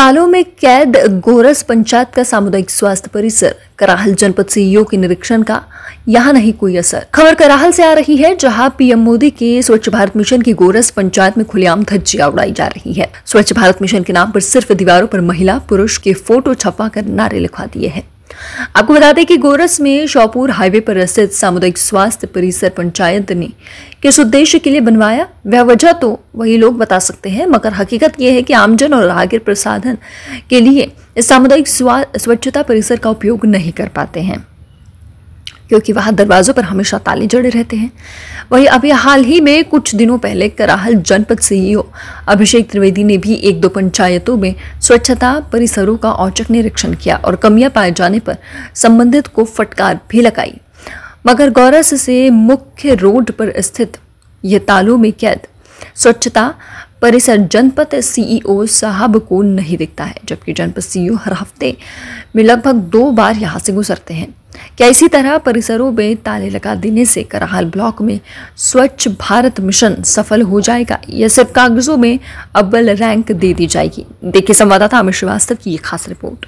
तालों में कैद गोरस पंचायत का सामुदायिक स्वास्थ्य परिसर कराहल जनपद यो के निरीक्षण का यहाँ नहीं कोई असर खबर कराहल से आ रही है जहाँ पीएम मोदी के स्वच्छ भारत मिशन की गोरस पंचायत में खुलेआम धज्जिया उड़ाई जा रही है स्वच्छ भारत मिशन के नाम पर सिर्फ दीवारों पर महिला पुरुष के फोटो छपा कर नारे लिखवा दिए हैं आपको बता दें कि गोरस में शौपुर हाईवे पर स्थित सामुदायिक स्वास्थ्य परिसर पंचायत ने किस उद्देश्य के लिए बनवाया वह वजह तो वही लोग बता सकते हैं मगर हकीकत यह है कि आमजन और आगिर प्रसाधन के लिए इस सामुदायिक स्वच्छता परिसर का उपयोग नहीं कर पाते हैं क्योंकि वहाँ दरवाज़ों पर हमेशा ताले जड़े रहते हैं वहीं अभी हाल ही में कुछ दिनों पहले कराहल जनपद सीईओ e अभिषेक त्रिवेदी ने भी एक दो पंचायतों में स्वच्छता परिसरों का औचक निरीक्षण किया और कमियां पाए जाने पर संबंधित को फटकार भी लगाई मगर गौरस से मुख्य रोड पर स्थित ये तालों में कैद स्वच्छता परिसर जनपद सीईओ e साहब को नहीं दिखता है जबकि जनपद सीईओ e हर हफ्ते में लगभग दो बार यहाँ से गुजरते हैं क्या इसी तरह परिसरों में ताले लगा देने से करहाल ब्लॉक में स्वच्छ भारत मिशन सफल हो जाएगा या सिर्फ कागजों में अव्वल रैंक दे दी जाएगी देखिए संवाददाता अमित श्रीवास्तव की एक खास रिपोर्ट